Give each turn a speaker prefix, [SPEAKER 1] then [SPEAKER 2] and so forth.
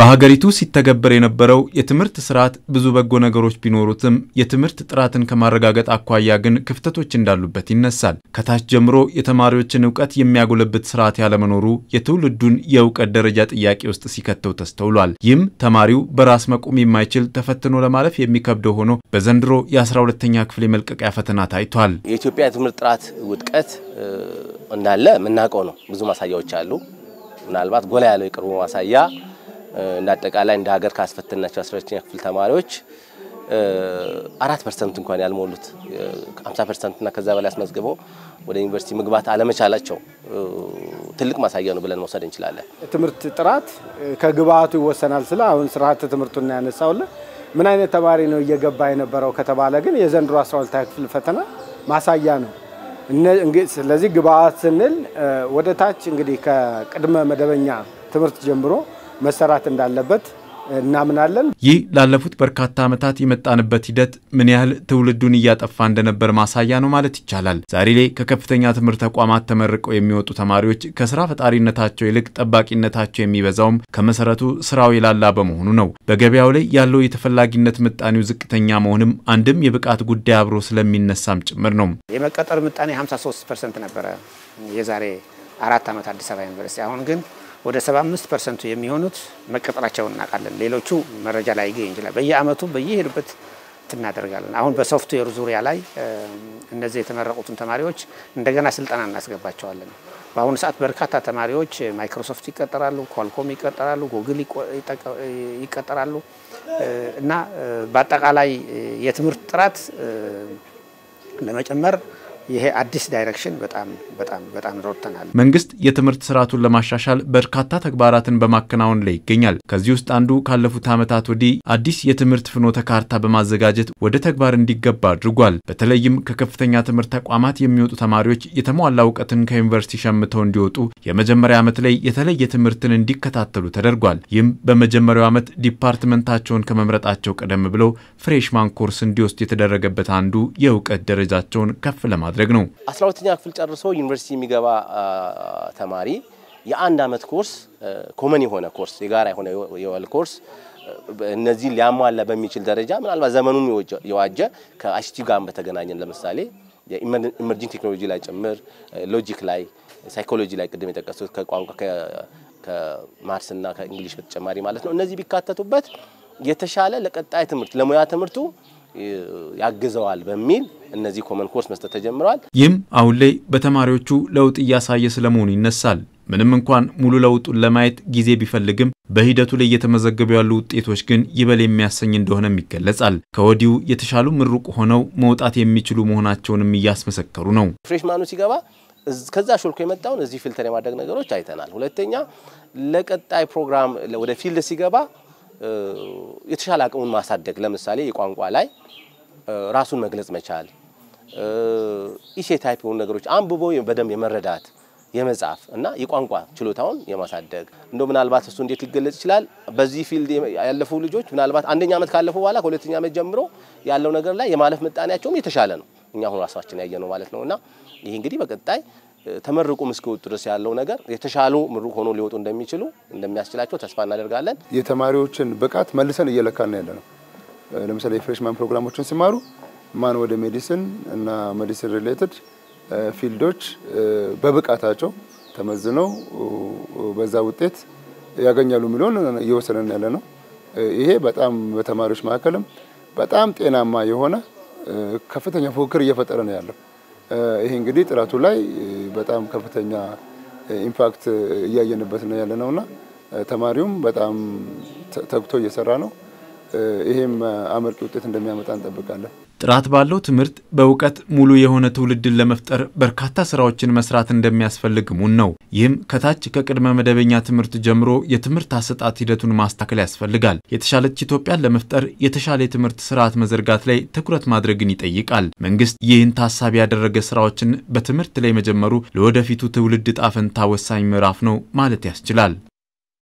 [SPEAKER 1] በሀገሪቱ ሲተገበር የነበረው የትምህርት ስርዓት ብዙ በጎ ነገሮች ቢኖሩትም የትምህርት ጥራትን ከማረጋገጥ አኳያ ግን ክፍተቶች እንዳሉበት ይነሳል። ከታች ጀምሮ የተማሪዎችን እውቀት የሚያጎለብት ስርዓት ያለመኖሩ የትውልዱን የእውቀት ደረጃ ጥያቄ ውስጥ ሲከተው ተስተውሏል። ይህም ተማሪው በራስ መቆም የማይችል ተፈትኖ ለማለፍ የሚከብደው ሆኖ በዘንድሮ የ12ተኛ ክፍል የመልቀቂያ ፈተና ታይቷል።
[SPEAKER 2] የኢትዮጵያ የትምህርት ጥራት ውድቀት እንዳለ የምናውቀው ነው። ብዙ ማሳያዎች አሉ። ምናልባት ጎላ ያለው የቅርቡ ማሳያ እንደ አጠቃላይ እንደ ሀገር ካስፈተናቸው 12 ክፍል ተማሪዎች አራት ፐርሰንት እንኳን ያልሞሉት 50 እና ከዛ በላይ አስመዝግበው ወደ ዩኒቨርሲቲ መግባት አለመቻላቸው ትልቅ ማሳያ ነው ብለን መውሰድ እንችላለን። ትምህርት ጥራት ከግብአቱ ይወሰናል። ስለ አሁን ስርዓተ ትምህርቱን ያነሳውለ ምን አይነት ተማሪ ነው እየገባ የነበረው ከተባለ ግን የዘንድሮ 12ኛ ክፍል ፈተና ማሳያ ነው። ስለዚህ ግብአት ስንል ወደ ታች እንግዲህ ከቅድመ መደበኛ ትምህርት ጀምሮ መሰራት እንዳለበት እናምናለን።
[SPEAKER 1] ይህ ላለፉት በርካታ ዓመታት የመጣንበት ሂደት ምን ያህል ትውልዱን እያጠፋ እንደነበር ማሳያ ነው ማለት ይቻላል። ዛሬ ላይ ከከፍተኛ ትምህርት ተቋማት ተመርቀው የሚወጡ ተማሪዎች ከስራ ፈጣሪነታቸው ይልቅ ጠባቂነታቸው የሚበዛውም ከመሰረቱ ስራው የላላ በመሆኑ ነው። በገበያው ላይ ያለው የተፈላጊነት ምጣኔው ዝቅተኛ መሆንም አንድም የብቃት ጉዳይ አብሮ ስለሚነሳም ጭምር ነው።
[SPEAKER 2] የመቀጠር ምጣኔ 53 ፐርሰንት ነበረ የዛሬ አራት ዓመት አዲስ አበባ ዩኒቨርሲቲ አሁን ግን ወደ 75 ፐርሰንቱ የሚሆኑት መቀጠላቸውን እናውቃለን። ሌሎቹ መረጃ ላይ ይገኝ ይችላል። በየአመቱ በየሄዱበት እናደርጋለን። አሁን በሶፍትዌር ዙሪያ ላይ እነዚህ የተመረቁትን ተማሪዎች እንደገና ስልጠና እናስገባቸዋለን። በአሁኑ ሰዓት በርካታ ተማሪዎች ማይክሮሶፍት ይቀጠራሉ፣ ኳልኮም ይቀጠራሉ፣ ጉግል ይቀጠራሉ እና በአጠቃላይ የትምህርት ጥራት ለመጨመር ይሄ አዲስ ዳይሬክሽን በጣም በጣም በጣም ሮድተናል።
[SPEAKER 1] መንግስት የትምህርት ስርዓቱን ለማሻሻል በርካታ ተግባራትን በማከናወን ላይ ይገኛል። ከዚህ ውስጥ አንዱ ካለፉት ዓመታት ወዲህ አዲስ የትምህርት ፍኖተ ካርታ በማዘጋጀት ወደ ተግባር እንዲገባ አድርጓል። በተለይም ከከፍተኛ ትምህርት ተቋማት የሚወጡ ተማሪዎች የተሟላ እውቀትን ከዩኒቨርሲቲ ሸምተው እንዲወጡ የመጀመሪያ ዓመት ላይ የተለየ ትምህርትን እንዲከታተሉ ተደርጓል። ይህም በመጀመሪያው ዓመት ዲፓርትመንታቸውን ከመምረጣቸው ቀደም ብለው ፍሬሽማን ኮርስ እንዲወስድ የተደረገበት አንዱ የእውቀት ደረጃቸውን ከፍ ለማ ማድረግ ነው።
[SPEAKER 2] አስራ ሁለተኛ ክፍል ጨርሶ ዩኒቨርሲቲ የሚገባ ተማሪ የአንድ አመት ኮርስ ኮመን የሆነ ኮርስ የጋራ የሆነ የወል ኮርስ እነዚህ ሊያሟላ በሚችል ደረጃ ምናልባት ዘመኑን የዋጀ ከአይሲቲ ጋር በተገናኘን ለምሳሌ የኢመርጂንግ ቴክኖሎጂ ላይ ጭምር ሎጂክ ላይ ሳይኮሎጂ ላይ ቅድም የጠቀሱት ከቋንቋ ከማትስና ከእንግሊሽ በተጨማሪ ማለት ነው እነዚህ ቢካተቱበት የተሻለ ለቀጣይ ትምህርት ለሙያ ትምህርቱ ያግዘዋል በሚል እነዚህ ኮመን ኮርስ መስጠት ተጀምረዋል።
[SPEAKER 1] ይህም አሁን ላይ በተማሪዎቹ ለውጥ እያሳየ ስለመሆኑ ይነሳል። ምንም እንኳን ሙሉ ለውጡን ለማየት ጊዜ ቢፈልግም በሂደቱ ላይ እየተመዘገቡ ያሉ ውጤቶች ግን ይበል የሚያሰኝ እንደሆነም ይገለጻል። ከወዲሁ የተሻሉ ምሩቅ ሆነው መውጣት የሚችሉ መሆናቸውንም እያስመሰከሩ ነው።
[SPEAKER 2] ፍሬሽማኑ ሲገባ ከዛ ሾልኮ የመጣውን እዚህ ፊልተር የማድረግ ነገሮች አይተናል። ሁለተኛ ለቀጣይ ፕሮግራም ወደ ፊልድ ሲገባ የተሻለ አቅሙን ማሳደግ፣ ለምሳሌ የቋንቋ ላይ ራሱን መግለጽ መቻል፣ ኢሴታይፕ የሆኑ ነገሮች አንብቦ በደንብ የመረዳት የመጻፍ እና የቋንቋ ችሎታውን የማሳደግ እንደ ምናልባት እሱ እንዴት ሊገለጽ ይችላል? በዚህ ፊልድ ያለፉ ልጆች ምናልባት አንደኛ ዓመት ካለፉ በኋላ ከሁለተኛ ዓመት ጀምሮ ያለው ነገር ላይ የማለፍ ምጣኔያቸውም የተሻለ ነው። እኛ አሁን ራሳችን ያየ ነው ማለት ነው እና ይህ እንግዲህ በቀጣይ ተመርቁም እስኪወጡ ድረስ ያለው ነገር የተሻሉ ምሩቅ ሆኖ ሊወጡ እንደሚችሉ እንደሚያስችላቸው ተስፋ እናደርጋለን። የተማሪዎችን ብቃት መልሰን እየለካን ያለ ነው። ለምሳሌ የፍሬሽማን ፕሮግራሞችን ሲማሩ ማን ወደ ሜዲሲን እና ሜዲሲን ሪሌትድ ፊልዶች በብቃታቸው ተመዝነው በዛ ውጤት ያገኛሉ የሚለውን እየወሰነን ያለ ነው። ይሄ በጣም በተማሪዎች መካከልም በጣም ጤናማ የሆነ ከፍተኛ ፉክክር እየፈጠረ ነው ያለው። ይሄ እንግዲህ ጥራቱ ላይ በጣም ከፍተኛ ኢምፓክት እያየንበት ነው ያለ ነውና ተማሪውም በጣም ተግቶ እየሰራ ነው። ይሄም አመርቂ ውጤት እንደሚያመጣ እንጠብቃለን።
[SPEAKER 1] ጥራት ባለው ትምህርት በእውቀት ሙሉ የሆነ ትውልድን ለመፍጠር በርካታ ስራዎችን መስራት እንደሚያስፈልግ ሙን ነው። ይህም ከታች ከቅድመ መደበኛ ትምህርት ጀምሮ የትምህርት አሰጣት ሂደቱን ማስተካከል ያስፈልጋል። የተሻለች ኢትዮጵያን ለመፍጠር የተሻለ የትምህርት ስርዓት መዘርጋት ላይ ትኩረት ማድረግን ይጠይቃል። መንግስት ይህን ታሳቢ ያደረገ ስራዎችን በትምህርት ላይ መጀመሩ ለወደፊቱ ትውልድ ጣፈንታ ወሳኝ ምዕራፍ ነው ማለት ያስችላል።